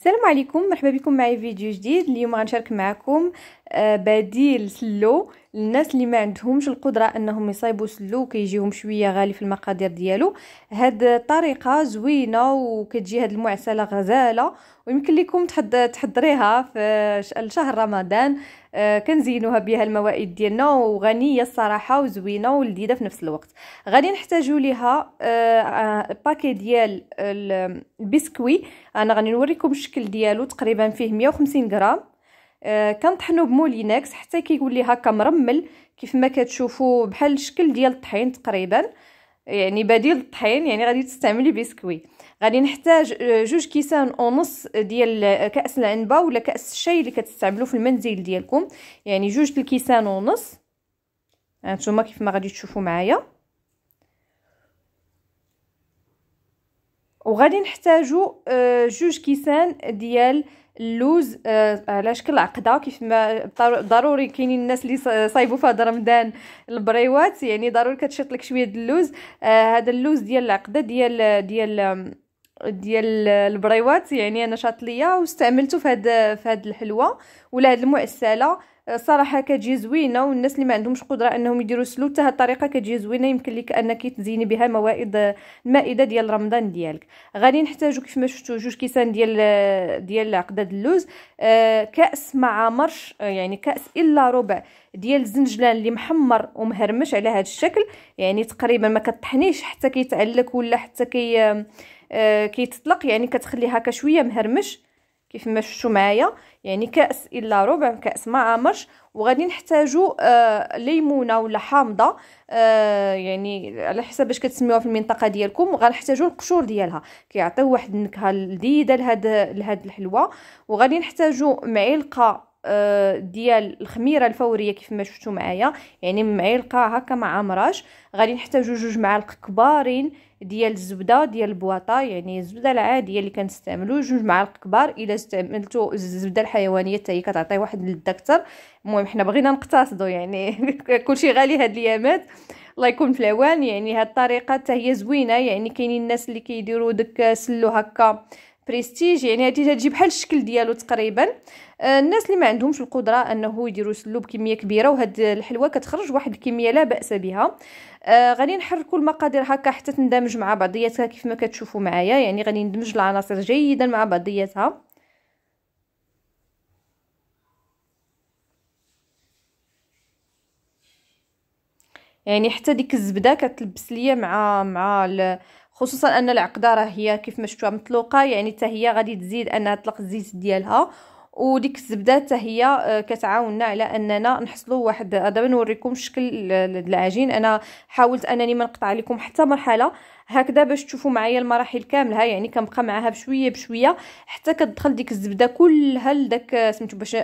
السلام عليكم مرحبا بكم معي في فيديو جديد اليوم غنشارك معكم آه، بديل سلو الناس اللي ما عندهمش القدره انهم يصايبوا سلو كيجيهم شويه غالي في المقادير ديالو هاد الطريقه زوينه وكتجي هاد المعسله غزاله ويمكن لكم تحضريها في شهر رمضان آه، كنزينوها بها الموائد ديالنا وغنيه الصراحه وزوينه ولذيذه في نفس الوقت غادي نحتاجوا ليها باكي آه، آه، ديال البسكوي انا غادي نوريكم الشكل ديالو تقريبا فيه 150 غرام آه كنطحنو بمولينكس حتى كيولي هكا مرمل كيف ما كتشوفوا بحال الشكل ديال الطحين تقريبا يعني بديل الطحين يعني غادي تستعملي بسكوي غادي نحتاج آه، جوج كيسان ونص ديال آه، كاس العنبه ولا كاس الشاي اللي كتستعملوا في المنزل ديالكم يعني جوج الكيسان ونص هانتوما كيف ما غادي تشوفوا معايا وغادي نحتاجو آه، جوج كيسان ديال اللوز آه، على شكل عقده كيف ما ضروري كاينين الناس اللي صايبوا في هذا رمضان البريوات يعني ضروري كتشيط لك شويه ديال اللوز آه، هذا اللوز ديال العقده ديال ديال ديال البريوات يعني انا شاط ليا واستعملته في هذا في هاد الحلوه ولا هاد المعسله صراحه كتجي زوينه والناس اللي ما عندهمش قدره انهم يديروا سلو حتى هاد الطريقه كتجي زوينه يمكن لك انك تزيني بها موائد المائده ديال رمضان ديالك غادي نحتاجو كيف ما شفتوا جوج كيسان ديال ديال عقدة اللوز آه كاس مع مرش آه، يعني كاس الا ربع ديال الزنجلان اللي محمر ومهرمش على هذا الشكل يعني تقريبا ما كطحنيش حتى كيتعلق ولا حتى كي آه, آه، كيتطلق يعني كتخليها هكا شويه مهرمش كيف ما شفتوا معايا يعني كاس الا ربع كاس ما عامرش وغادي نحتاجوا آه ليمونه ولا حامضه آه يعني على حسب باش كتسميوها في المنطقه ديالكم غنحتاجوا القشور ديالها كيعطيو واحد النكهه لذيذه لهاد لهاد الحلوه وغادي نحتاجوا معلقه آه، ديال الخميره الفوريه كيف ما شفتوا معايا يعني معلقه هكا ما عامراش غادي نحتاجو جوج معالق كبارين ديال الزبده ديال البواطه يعني الزبده العاديه اللي كنستعملو جوج معالق كبار الا استعملتو الزبده الحيوانيه حتى هي كتعطي واحد اللذه اكثر المهم حنا بغينا نقتصدو يعني كلشي غالي هاد الايامات الله يكون في العوان يعني هاد الطريقه حتى هي زوينه يعني كاينين الناس اللي كيديروا داك سلو هكا بريستيج يعني هذه تجي بحال الشكل ديالو تقريبا آه، الناس اللي ما عندهمش القدره انه يديروا سلو بكميه كبيره وهاد الحلوه كتخرج واحد الكميه لا باس بها آه، غادي نحركوا المقادير هكا حتى تندمج مع بعضياتها كيف ما كتشوفوا معايا يعني غادي ندمج العناصر جيدا مع بعضياتها يعني حتى ديك الزبده كتلبس ليا مع مع خصوصا ان العقده راه هي كيف ما شفتوها مطلوقه يعني حتى هي غادي تزيد انها تطلق الزيت ديالها وديك الزبده حتى هي آه، كتعاوننا على اننا نحصلوا واحد دابا نوريكم شكل العجين انا حاولت انني ما نقطع لكم حتى مرحله هكذا باش تشوفوا معايا المراحل كاملها يعني كنبقى معاها بشويه بشويه حتى كتدخل ديك الزبده كلها لداك آه، سميتو باش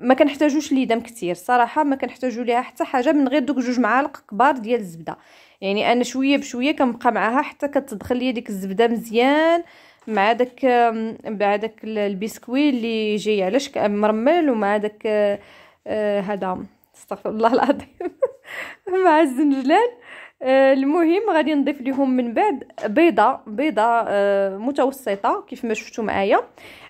ما كنحتاجوش ليدام كثير صراحه ما كنحتاجو ليها حتى حاجه من غير دوك جوج معالق كبار ديال الزبده يعني انا شويه بشويه كنبقى معاها حتى كتدخل لي ديك الزبده مزيان مع داك مع داك البسكوي اللي جاي على شكل مرمل ومع داك آه، هذا استغفر الله العظيم مع الزنجلان آه، المهم غادي نضيف لهم من بعد بيضه بيضه آه، متوسطه كيف ما شفتوا معايا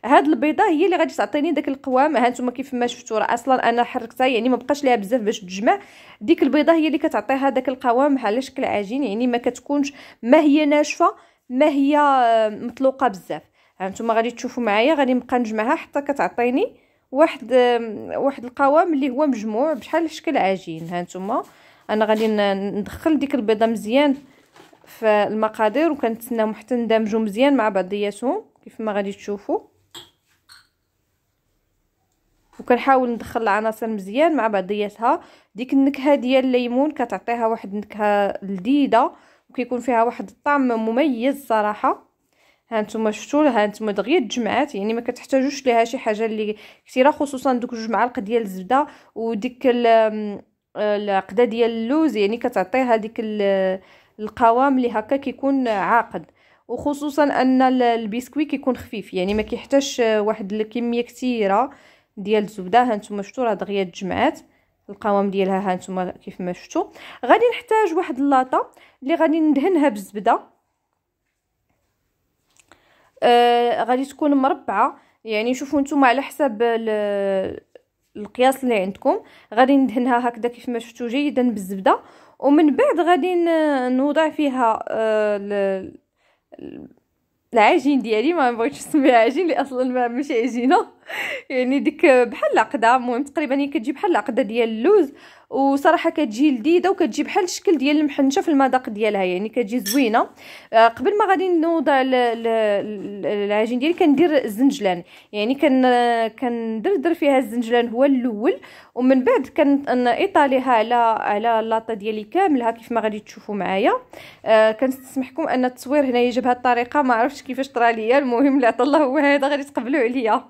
هاد البيضه هي اللي غادي تعطيني داك القوام ها نتوما كيف ما شفتوا راه اصلا انا حركتها يعني ما بقاش ليها بزاف باش تجمع ديك البيضه هي اللي كتعطيها داك القوام بحال شكل عجين يعني ما كتكونش ما هي ناشفه ما هي آه، مطلوقه بزاف ها نتوما غادي تشوفوا معايا غادي نبقى نجمعها حتى كتعطيني واحد واحد القوام اللي هو مجموع بشحال شكل عجين ها نتوما انا غادي ندخل ديك البيضه مزيان في المقادير وكنتسناهم حتى ندمجوا مزيان مع بعضياتهم كيف ما غادي تشوفوا وكنحاول ندخل العناصر مزيان مع بعضياتها ديك النكهه ديال الليمون كتعطيها واحد النكهه لذيذه وكيكون فيها واحد الطعم مميز صراحه هانتوما شفتوا هانتوما دغيا تجمعات يعني ما كتحتاجوش ليها شي حاجه اللي كثيره خصوصا دوك جوج معالق ديال الزبده وديك العقده ديال اللوز يعني كتعطيه هذيك القوام اللي هكا كيكون عاقد وخصوصا ان البسكوي كيكون خفيف يعني ما كيحتاجش واحد الكميه كثيره ديال الزبده هانتوما شفتوا راه دغيا تجمعات القوام ديالها هانتوما كيف ما شفتوا غادي نحتاج واحد اللاطه اللي غادي ندهنها بالزبده آه غادي تكون مربعه يعني شوفوا نتوما على حساب القياس اللي عندكم غادي ندهنها هكذا كيف ما شفتوا جيدا بالزبده ومن بعد غادي نوضع فيها آه، العجين ديالي ما بغيتش نسميها عجين اللي اصلا ما ماشي عجينه يعني ديك بحال العقده المهم تقريبا هي كتجي بحال العقده ديال اللوز وصراحه كتجي لذيذه وكتجي بحال الشكل ديال المحنشه في المذاق ديالها يعني كتجي زوينه آه قبل ما غادي نوضع العجين ديالي كندير الزنجلان يعني كن كندردر فيها الزنجلان هو الاول ومن بعد كنطاليها على على اللاطه ديالي كامله كيف ما غادي تشوفوا معايا آه كنسمحكم ان التصوير هنايا جاب بهذه الطريقه ما عرفتش كيفاش طرا ليا المهم لا الله هو هذا غادي تقبلوا عليا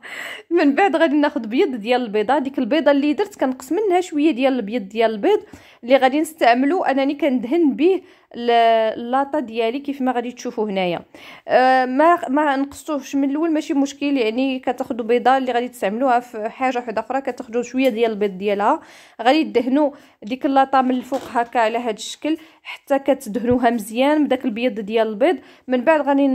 من بعد غادي ناخذ بيض ديال البيضه ديك البيضه اللي درت كنقسم منها شويه ديال البيض ديال البيض اللي غادي نستعملو انني كندهن به اللاطه ديالي كيف ما غادي تشوفوا هنايا أه ما ما نقصتوهش من الاول ماشي مشكل يعني كتاخذوا بيضه اللي غادي تستعملوها في حاجه وحده اخرى كتاخذوا شويه ديال البيض ديالها غادي تدهنوا ديك اللاطه من الفوق هكا على هذا الشكل حتى كتدهنوها مزيان بداك البيض ديال البيض من بعد غادي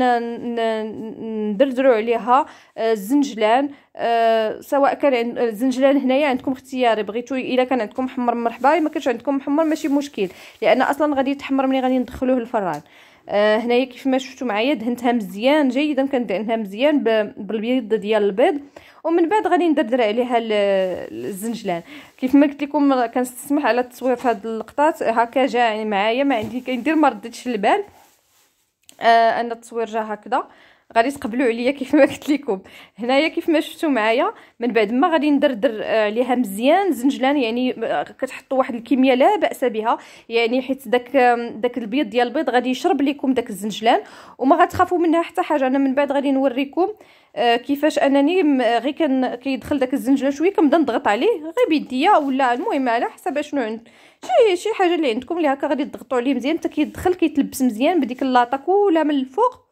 ندردروا عليها أه، الزنجلان أه سواء كان الزنجلان هنايا عندكم اختياري بغيتو الا كان عندكم حمر مرحبا ما كانش عندكم محمر ماشي مشكل لان اصلا غادي يتحمر ملي غادي ندخلوه الفران آه هنايا كيف ما شفتوا معايا دهنتها مزيان جيدا كندهنها مزيان بالبيض ديال البيض ومن بعد غادي ندردر عليها الزنجلان كيف ما قلت لكم كنستسمح على التصوير في هاد اللقطات هكا جا يعني معايا ما عندي كندير ما رديتش البال آه ان التصوير جا هكذا آه غادي تقبلوا عليا كيف ما قلت لكم هنايا كيف ما شفتوا معايا من بعد ما غادي ندردر عليها آه، مزيان زنجلان يعني آه، كتحطوا واحد الكميه لا باس بها يعني حيت داك داك البيض ديال البيض غادي يشرب لكم داك الزنجلان وما غتخافوا منها حتى حاجه انا من بعد غادي نوريكم آه، كيفاش انني غير كان كيدخل داك الزنجلان شويه كنبدا نضغط عليه غير بيديا ولا المهم على حسب شنو عند شي شي حاجه اللي عندكم اللي هكا غادي تضغطوا عليه مزيان حتى كيدخل كيتلبس مزيان بديك اللاطه كلها من الفوق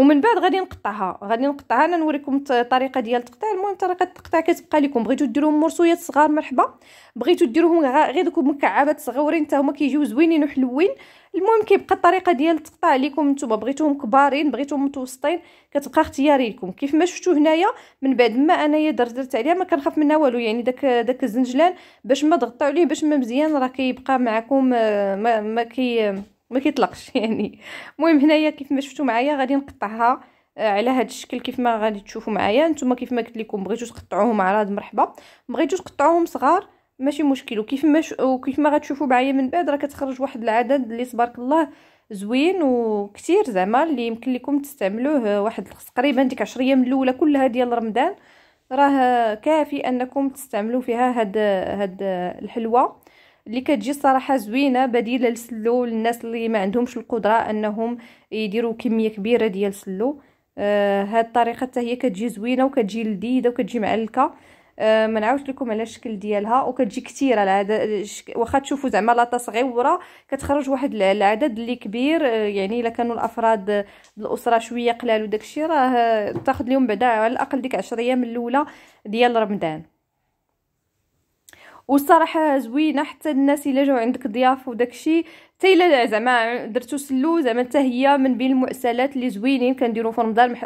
ومن بعد غادي نقطعها غادي نقطعها انا نوريكم الطريقه ديال التقطيع المهم طريقه التقطيع كتبقى لكم بغيتو ديروهم مرصويات صغار مرحبا بغيتو ديروهم غير دوك مكعبات صغورين حتى هما كيجيو زوينين وحلوين المهم كيبقى الطريقه ديال التقطيع لكم نتوما بغيتوهم كبارين بغيتوهم متوسطين كتبقى اختياري لكم كيف ما شفتوا هنايا من بعد ما انايا درت عليها ما كنخاف منها والو يعني داك داك الزنجلان باش ما ضغطوا عليه باش ما مزيان راه كيبقى معكم آه، ما, ما كي ما كيطلقش يعني المهم هنايا كيف ما شفتوا معايا غادي نقطعها آه، على هذا الشكل كيف ما غادي تشوفوا معايا نتوما كيف ما قلت لكم بغيتو تقطعوهم هذا مرحبا بغيتو تقطعوهم صغار ماشي مشكل وكيف ما ش... وكيف ما غتشوفوا معايا من بعد راه كتخرج واحد العدد اللي تبارك الله زوين وكثير زعما اللي يمكن لكم تستعملوه واحد تقريبا ديك 10 ايام الاولى كلها ديال رمضان راه كافي انكم تستعملوا فيها هاد هاد الحلوه اللي كتجي الصراحه زوينه بديله للسلو للناس اللي ما عندهمش القدره انهم يديروا كميه كبيره ديال السلو آه هاد الطريقه حتى هي كتجي زوينه وكتجي لذيذه وكتجي معلكه آه ما نعاودش لكم على الشكل ديالها وكتجي كثيره العدد واخا تشوفوا زعما لاطه صغيره كتخرج واحد العدد اللي كبير آه، يعني الا كانوا الافراد الاسره شويه قلال وداكشي راه تاخذ لهم بعدا على الاقل ديك 10 ايام الاولى ديال رمضان والصراحه زوينه حتى الناس الا جاو عندك ضياف وداكشي حتى الا زعما درتو سلو زعما حتى هي من بين المعسلات اللي زوينين كنديرو في رمضان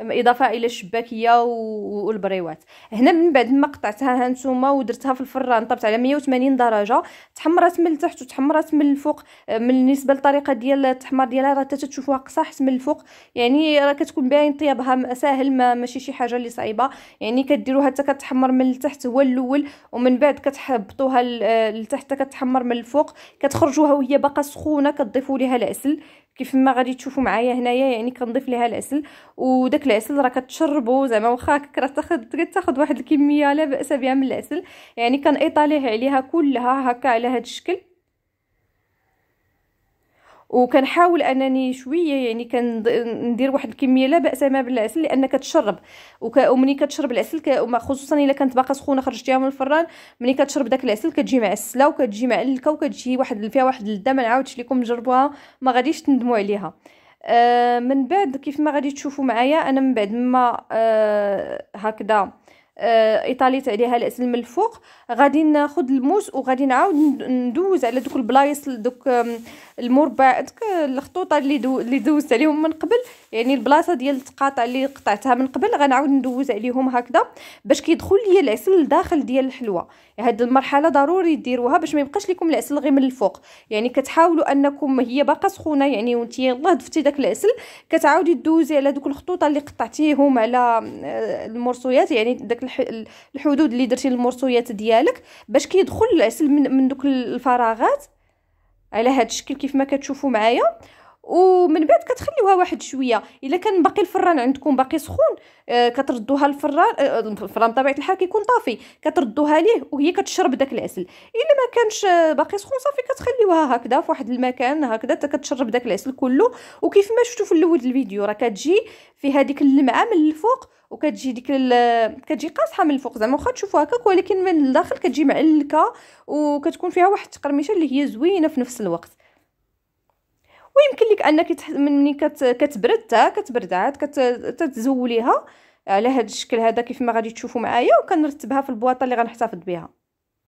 اضافه الى الشباكيه والبريوات هنا من بعد ما قطعتها هانتوما ودرتها في الفران طبت على 180 درجه تحمرات من التحت وتحمرات من الفوق اه بالنسبه للطريقه ديال التحمار ديالها راه تشوفوها قصاح من الفوق يعني راه كتكون باين طيابها ساهل ما ماشي شي حاجه اللي صعيبه يعني كديروها حتى كتحمر من التحت هو الاول ومن بعد كتحبطوها اه لتحت كتحمر من الفوق كتخرجوها وهي باقا سخونه كتضيفوا ليها العسل كيف ما غادي تشوفوا معايا هنايا يعني كنضيف ليها العسل وداك العسل راه كتشربوا زعما واخا تاخد كتاخد واحد الكميه لا باس بها من العسل يعني كنايطاليه عليها كلها هكا على هذا الشكل وكنحاول انني شويه يعني كندير واحد الكميه لا باس ما بالعسل لان كتشرب ومني كتشرب العسل ك... خصوصا الا كانت باقا سخونه خرجتيها من الفران ملي كتشرب داك العسل كتجي معسله وكتجي معلكه وكتجي واحد فيها واحد اللذه ما نعاودش لكم جربوها ما غاديش تندموا عليها آه من بعد كيف ما غادي تشوفوا معايا انا من بعد ما آه هكذا آه، ايطاليت عليها العسل من الفوق غادي ناخذ الموس وغادي نعاود ندوز على دوك البلايص دوك المربع دوك الخطوطه اللي دو اللي دوزت عليهم من قبل يعني البلاصه ديال التقاطع اللي قطعتها من قبل غنعاود ندوز عليهم هكذا باش كيدخل ليا العسل لداخل ديال الحلوه يعني هاد المرحله ضروري ديروها باش ما يبقاش لكم العسل غير من الفوق يعني كتحاولوا انكم هي باقا سخونه يعني وانت يلاه دفتي داك العسل كتعاودي دوزي على دوك الخطوط اللي قطعتيهم على آه، المرصويات يعني داك الحدود اللي درتي للمرسويات ديالك باش كيدخل العسل من, من دوك الفراغات على هذا الشكل كيف ما كتشوفوا معايا ومن بعد كتخليوها واحد شويه الا كان باقي الفران عندكم باقي سخون آه، كتردوها الفران آه، آه، الفران بطبيعه الحال كيكون طافي كتردوها ليه وهي كتشرب داك العسل الا ما كانش باقي سخون صافي كتخليوها هكذا في واحد المكان هكذا حتى كتشرب داك العسل كله وكيف ما شفتوا في الاول الفيديو راه كتجي في هذيك اللمعه من الفوق وكتجي ديك كتجي قاصحه من الفوق زعما واخا تشوفوها هكاك ولكن من الداخل كتجي معلكه وكتكون فيها واحد التقرميشه اللي هي زوينه في نفس الوقت ويمكن لك انك تح... ملي كت... كتبرد تا كتبرد عاد كت... تتزوليها على هذا الشكل هذا كيف ما غادي تشوفوا معايا وكنرتبها في البواطه اللي غنحتفظ بها